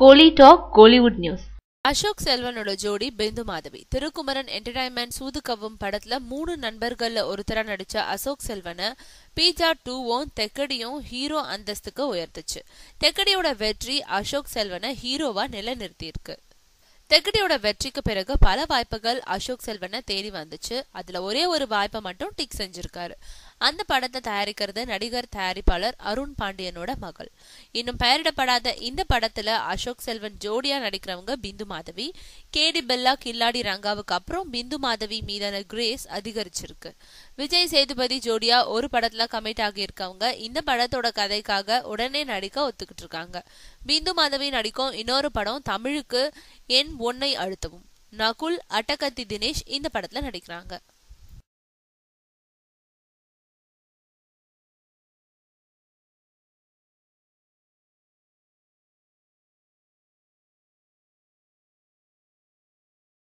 கோலி talk Kollywood news Ashok செல்வனோட ஜோடி Bindu Madhavi Thirukumaran entertainment சூது கவ்வும் படத்துல மூணு நண்பர்கள்ல ஒருத்தரா நடிச்ச அசோக் செல்வன பீஜா டூவும் தெக்கடியும் ஹீரோ அந்தஸ்துக்கு உயர்த்துச்சு தெக்கடியோட வெற்றி அசோக் செல்வனை ஹீரோவா நிலைநிறுத்தி இருக்கு தெக்கடியோட வெற்றிக்கு பிறகு பல வாய்ப்புகள் அசோக் செல்வனை தேடி வந்துச்சு அதுல ஒரே ஒரு வாய்ப்பை மட்டும் டிக் செஞ்சிருக்காரு அந்த படத்தை தயாரிக்கிறது நடிகர் தயாரிப்பாளர் அருண் பாண்டியனோட மகள் இன்னும் பெயரிடப்படாத இந்த படத்துல அசோக் செல்வன் ஜோடியா நடிக்கிறவங்க பிந்து மாதவி கேடி பெல்லா கில்லாடி ரங்காவுக்கு அப்புறம் பிந்து மாதவி மீதான கிரேஸ் அதிகரிச்சிருக்கு விஜய் சேதுபதி ஜோடியா ஒரு படத்துல கமிட் ஆகியிருக்கவங்க இந்த படத்தோட கதைக்காக உடனே நடிக்க ஒத்துக்கிட்டு இருக்காங்க பிந்து மாதவி நடிக்கும் இன்னொரு படம் தமிழுக்கு என் ஒன்னை அழுத்தவும் நகுல் அட்டகத்தி தினேஷ் இந்த படத்துல நடிக்கிறாங்க